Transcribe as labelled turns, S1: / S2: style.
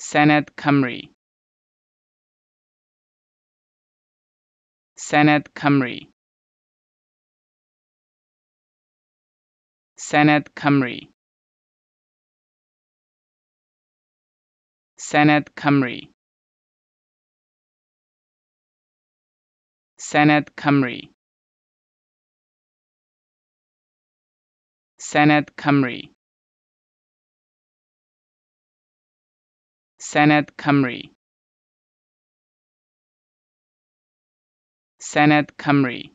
S1: Sanad Kumri Sanad Kumri Sanad Kumri Sanad Kumri Sanad Kumri Senate Kumri Senate Kumri Senate Kumri